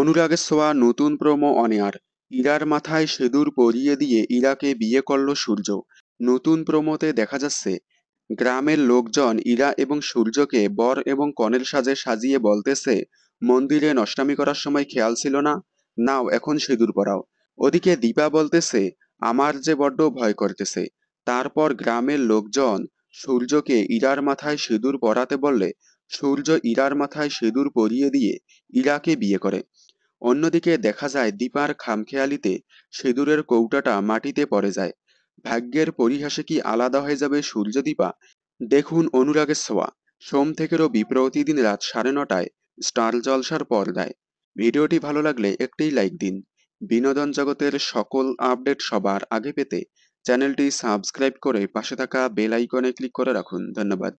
অনুরাগের ছোঁয়া নতুন প্রোমো অনেয়ার ইরার মাথায় সিঁদুর পরিয়ে দিয়ে ইরাকে বিয়ে করল সূর্য নতুন প্রোমোতে দেখা যাচ্ছে গ্রামের লোকজন ইরা এবং সূর্যকে বর এবং কনের সাজে সাজিয়ে বলতেছে মন্দিরে নষ্টামি করার সময় খেয়াল ছিল না নাও এখন সিঁদুর পড়াও ওদিকে দীপা বলতেছে আমার যে বড্ড ভয় করতেছে তারপর গ্রামের লোকজন সূর্যকে ইরার মাথায় সিঁদুর পরাতে বললে সূর্য ইরার মাথায় সেঁদুর পরিয়ে দিয়ে ইরাকে বিয়ে করে অন্যদিকে দেখা যায় দীপার খামখেয়ালিতে সেঁদুরের কৌটাটা মাটিতে পড়ে যায় ভাগ্যের পরিহাসে কি আলাদা হয়ে যাবে সূর্য দীপা দেখুন অনুরাগের সোয়া সোম থেকেরও রবি প্রতিদিন রাত সাড়ে নটায় স্টার জলসার পর্দায় ভিডিওটি ভালো লাগলে একটি লাইক দিন বিনোদন জগতের সকল আপডেট সবার আগে পেতে চ্যানেলটি সাবস্ক্রাইব করে পাশে থাকা বেল আইকনে ক্লিক করে রাখুন ধন্যবাদ